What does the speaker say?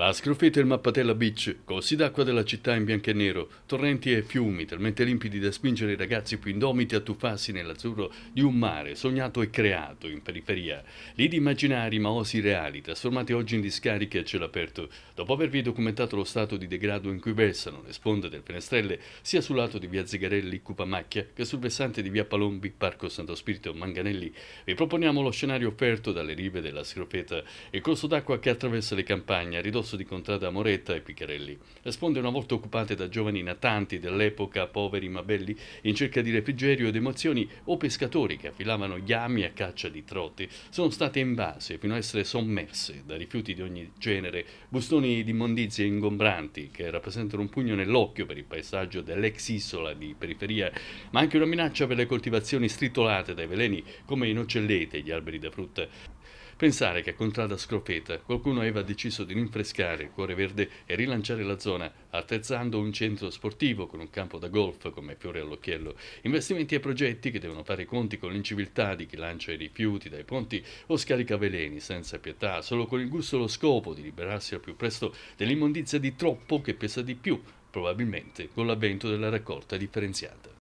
La Va e il Mappatella Beach, corsi d'acqua della città in bianco e nero, torrenti e fiumi talmente limpidi da spingere i ragazzi più indomiti a tuffarsi nell'azzurro di un mare sognato e creato in periferia. Lidi immaginari ma osi reali, trasformati oggi in discariche a cielo aperto. Dopo avervi documentato lo stato di degrado in cui versano le sponde del Penestrelle, sia sul lato di via Zigarelli, Cupamacchia, che sul versante di via Palombi, Parco Santo Spirito, Manganelli, vi proponiamo lo scenario offerto dalle rive della Scrofeta, il corso d'acqua che attraversa le campagne a ridosso corso di contrada Moretta e Piccarelli. Risponde una volta occupate da giovani natanti dell'epoca, poveri ma belli, in cerca di refrigerio ed emozioni, o pescatori che affilavano gli ami a caccia di trotti, sono state invase fino a essere sommerse da rifiuti di ogni genere, bustoni di immondizie ingombranti che rappresentano un pugno nell'occhio per il paesaggio dell'ex isola di periferia, ma anche una minaccia per le coltivazioni stritolate dai veleni come i nocelleti e gli alberi da frutta. Pensare che a contrada scrofeta qualcuno aveva deciso di rinfrescare ripescare il cuore verde e rilanciare la zona, attrezzando un centro sportivo con un campo da golf come fiore all'occhiello. Investimenti e progetti che devono fare i conti con l'inciviltà di chi lancia i rifiuti dai ponti o scarica veleni senza pietà, solo con il gusto e lo scopo di liberarsi al più presto dell'immondizia di troppo che pesa di più, probabilmente con l'avvento della raccolta differenziata.